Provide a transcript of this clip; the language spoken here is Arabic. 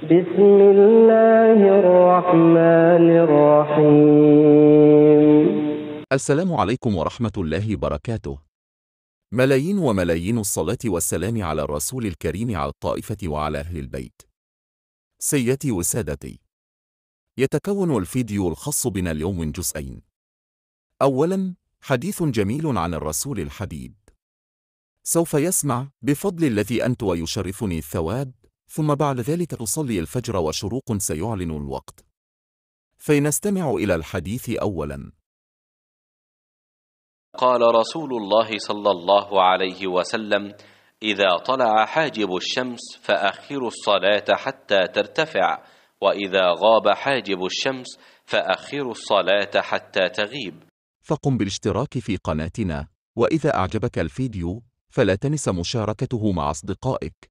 بسم الله الرحمن الرحيم السلام عليكم ورحمة الله وبركاته ملايين وملايين الصلاة والسلام على الرسول الكريم على الطائفة وعلى أهل البيت سيتي وسادتي يتكون الفيديو الخاص بنا اليوم من جزئين أولاً حديث جميل عن الرسول الحبيب سوف يسمع بفضل الذي أنت ويشرفني الثواب ثم بعد ذلك تصلي الفجر وشروق سيعلن الوقت فلنستمع إلى الحديث أولا قال رسول الله صلى الله عليه وسلم إذا طلع حاجب الشمس فأخروا الصلاة حتى ترتفع وإذا غاب حاجب الشمس فأخروا الصلاة حتى تغيب فقم بالاشتراك في قناتنا وإذا أعجبك الفيديو فلا تنس مشاركته مع أصدقائك